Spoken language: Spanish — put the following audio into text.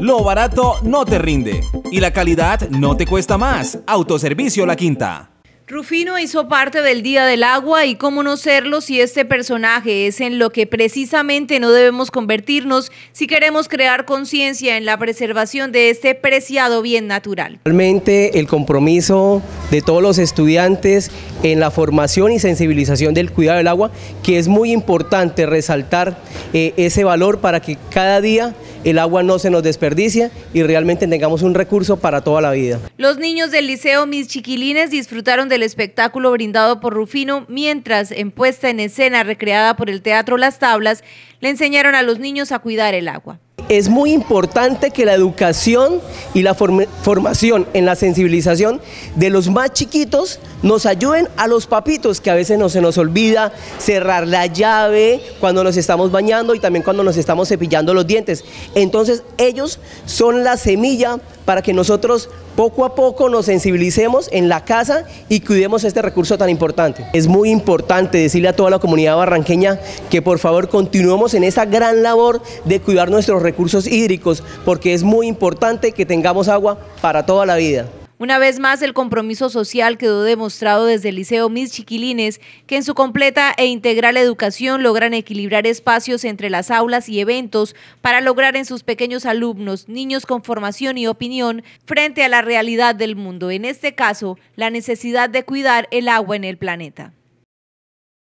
Lo barato no te rinde y la calidad no te cuesta más. Autoservicio La Quinta. Rufino hizo parte del Día del Agua y cómo no serlo si este personaje es en lo que precisamente no debemos convertirnos si queremos crear conciencia en la preservación de este preciado bien natural. Realmente el compromiso de todos los estudiantes en la formación y sensibilización del cuidado del agua, que es muy importante resaltar eh, ese valor para que cada día el agua no se nos desperdicia y realmente tengamos un recurso para toda la vida. Los niños del Liceo Mis Chiquilines disfrutaron del espectáculo brindado por Rufino, mientras en puesta en escena recreada por el Teatro Las Tablas, le enseñaron a los niños a cuidar el agua es muy importante que la educación y la formación en la sensibilización de los más chiquitos nos ayuden a los papitos que a veces no se nos olvida cerrar la llave cuando nos estamos bañando y también cuando nos estamos cepillando los dientes. Entonces ellos son la semilla para que nosotros poco a poco nos sensibilicemos en la casa y cuidemos este recurso tan importante. Es muy importante decirle a toda la comunidad barranqueña que por favor continuemos en esa gran labor de cuidar nuestros recursos hídricos, porque es muy importante que tengamos agua para toda la vida. Una vez más, el compromiso social quedó demostrado desde el Liceo Mis Chiquilines, que en su completa e integral educación logran equilibrar espacios entre las aulas y eventos para lograr en sus pequeños alumnos, niños con formación y opinión, frente a la realidad del mundo, en este caso, la necesidad de cuidar el agua en el planeta.